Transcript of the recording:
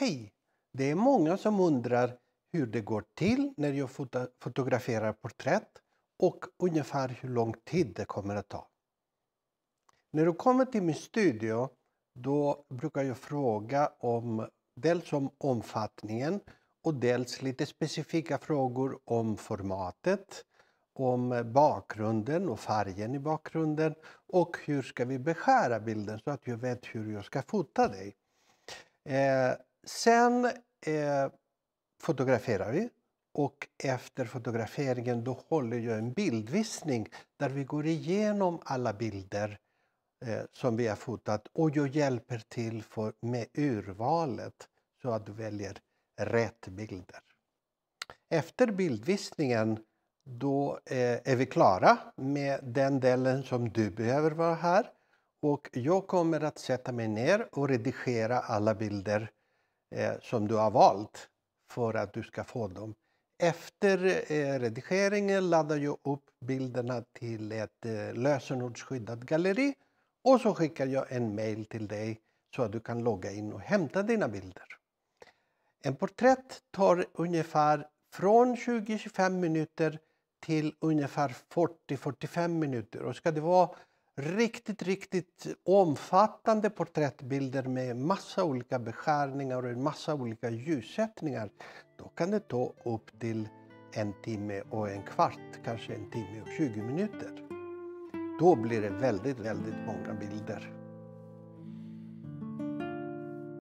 Hej! Det är många som undrar hur det går till när jag fotograferar porträtt och ungefär hur lång tid det kommer att ta. När du kommer till min studio då brukar jag fråga om dels om omfattningen och dels lite specifika frågor om formatet, om bakgrunden och färgen i bakgrunden och hur ska vi beskära bilden så att jag vet hur jag ska fota dig. Eh, Sen eh, fotograferar vi och efter fotograferingen då håller jag en bildvisning där vi går igenom alla bilder eh, som vi har fotat och jag hjälper till för, med urvalet så att du väljer rätt bilder. Efter bildvisningen då eh, är vi klara med den delen som du behöver vara här. Och jag kommer att sätta mig ner och redigera alla bilder eh, som du har valt för att du ska få dem. Efter eh, redigeringen laddar jag upp bilderna till ett eh, lösenordsskyddat galleri och så skickar jag en mail till dig så att du kan logga in och hämta dina bilder. En porträtt tar ungefär från 20-25 minuter till ungefär 40-45 minuter och ska det vara riktigt, riktigt omfattande porträttbilder med massa olika beskärningar och en massa olika ljussättningar, då kan det ta upp till en timme och en kvart, kanske en timme och 20 minuter. Då blir det väldigt, väldigt många bilder.